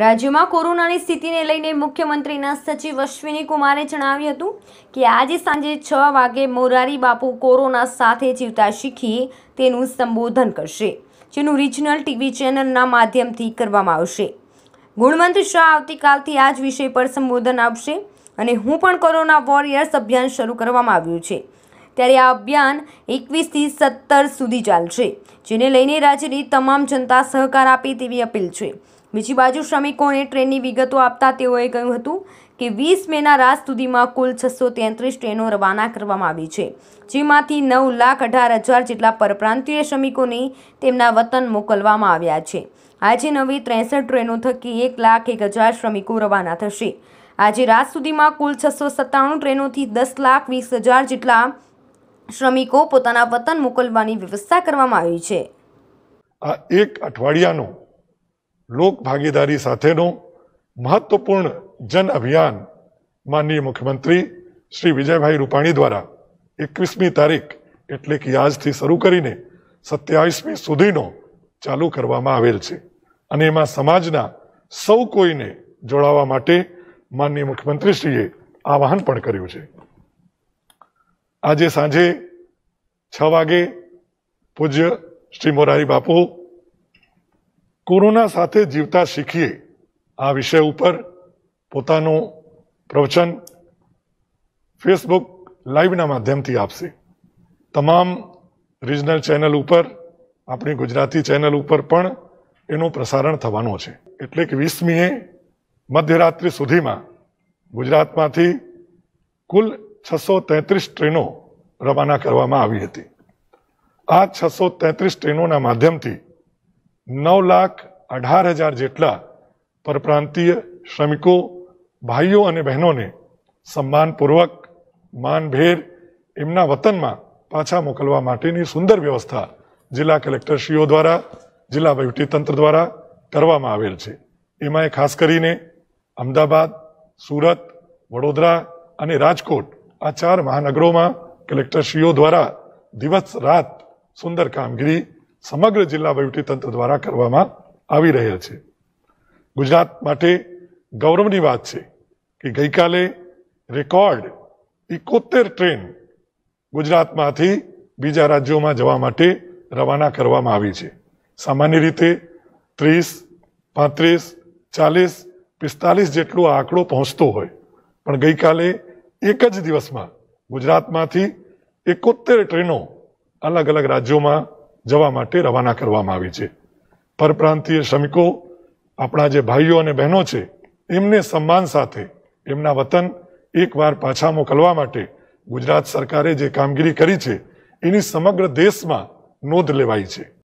રાજ્યમાં કોરોનાની સ્થિતિને લઈને મુખ્યમંત્રીના સચિવ અશ્વિની કુમારે જણાવ્યું હતું કે આજે સાંજે છ વાગે મોરારી બાપુ કોરોના સાથે જીવતા શીખીએ તેનું સંબોધન કરશે જેનું રિજનલ ટીવી ચેનલના માધ્યમથી કરવામાં આવશે ગુણવંત શાહ આવતીકાલથી આ જ વિષય પર સંબોધન આપશે અને હું પણ કોરોના વોરિયર્સ અભિયાન શરૂ કરવામાં આવ્યું છે ત્યારે આ અભિયાન એકવીસથી સત્તર સુધી ચાલશે જેને લઈને રાજ્યની તમામ જનતા સહકાર આપે તેવી અપીલ છે બીજી બાજુ શ્રમિકોને ટ્રેનની વિગતો આપતા તેઓએ કહ્યું હતું કે વીસ મેના રાત સુધીમાં કુલ છસો તેત્રીસ ટ્રેનો રવાના કરવામાં આવી છે જેમાંથી નવ લાખ અઢાર હજાર જેટલા પરપ્રાંતીય શ્રમિકોને તેમના વતન મોકલવામાં આવ્યા છે આજે નવી ત્રેસઠ ટ્રેનો થકી એક લાખ એક હજાર શ્રમિકો રવાના થશે આજે રાત સુધીમાં કુલ છસો સત્તાણું ટ્રેનોથી દસ લાખ વીસ હજાર જેટલા શ્રમિકો પોતાના વતન મોકલવાની વ્યવસ્થા કરવામાં આવી છે આ એક અઠવાડિયાનો લોક ભાગીદારી સાથેનો મહત્વપૂર્ણ જન અભિયાન માનનીય મુખ્યમંત્રી શ્રી વિજયભાઈ રૂપાણી દ્વારા એકવીસમી તારીખ એટલે કે આજથી શરૂ કરીને સત્યાવીસમી સુધીનો ચાલુ કરવામાં આવેલ છે અને એમાં સમાજના સૌ કોઈને જોડાવા માટે માનનીય મુખ્યમંત્રીશ્રીએ આવાહન પણ કર્યું છે આજે સાંજે છ વાગે પૂજ્ય શ્રી મોરારી બાપુ કોરોના સાથે જીવતા શીખીએ આ વિષય ઉપર પોતાનું પ્રવચન ફેસબુક લાઈવના માધ્યમથી આપશે તમામ રિજનલ ચેનલ ઉપર આપણી ગુજરાતી ચેનલ ઉપર પણ એનું પ્રસારણ થવાનું છે એટલે કે વીસમીએ મધ્યરાત્રિ સુધીમાં ગુજરાતમાંથી કુલ છસો તેત્રીસ ટ્રેનો રવાના કરવામાં આવી હતી આ છસો તેત્રીસ ટ્રેનોના માધ્યમથી નવ લાખ અઢાર હજાર જેટલા પરપ્રાંતીય શ્રમિકો ભાઈઓ અને બહેનોને સન્માનપૂર્વક માનભેર એમના વતનમાં પાછા મોકલવા માટેની સુંદર વ્યવસ્થા જિલ્લા કલેક્ટરશ્રીઓ દ્વારા જિલ્લા વહીવટીતંત્ર દ્વારા કરવામાં આવેલ છે એમાં ખાસ કરીને અમદાવાદ સુરત વડોદરા અને રાજકોટ આ ચાર મહાનગરોમાં કલેક્ટરશ્રીઓ દ્વારા દિવસ રાત સુંદર કામગીરી સમગ્ર જિલ્લા તંત્ર દ્વારા કરવામાં આવી રહ્યા છે ગુજરાત માટે ગૌરવની વાત છે કે ગઈકાલે રેકોર્ડ ઇકોતેર ટ્રેન ગુજરાતમાંથી બીજા રાજ્યોમાં જવા માટે રવાના કરવામાં આવી છે સામાન્ય રીતે ત્રીસ પાંત્રીસ ચાલીસ પિસ્તાલીસ જેટલો આંકડો પહોંચતો હોય પણ ગઈકાલે એક જ દિવસમાં ગુજરાતમાંથી એકોતેર ટ્રેનો અલગ અલગ રાજ્યોમાં જવા માટે રવાના કરવામાં આવી છે પરપ્રાંતીય શ્રમિકો આપણા જે ભાઈઓ અને બહેનો છે એમને સન્માન સાથે એમના વતન એકવાર પાછા મોકલવા માટે ગુજરાત સરકારે જે કામગીરી કરી છે એની સમગ્ર દેશમાં નોંધ લેવાઈ છે